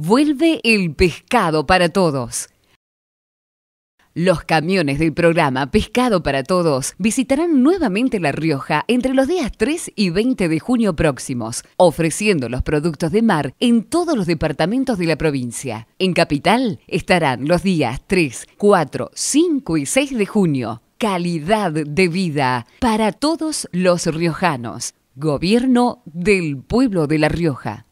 Vuelve el pescado para todos. Los camiones del programa Pescado para Todos visitarán nuevamente La Rioja entre los días 3 y 20 de junio próximos, ofreciendo los productos de mar en todos los departamentos de la provincia. En Capital estarán los días 3, 4, 5 y 6 de junio. Calidad de vida para todos los riojanos. Gobierno del pueblo de La Rioja.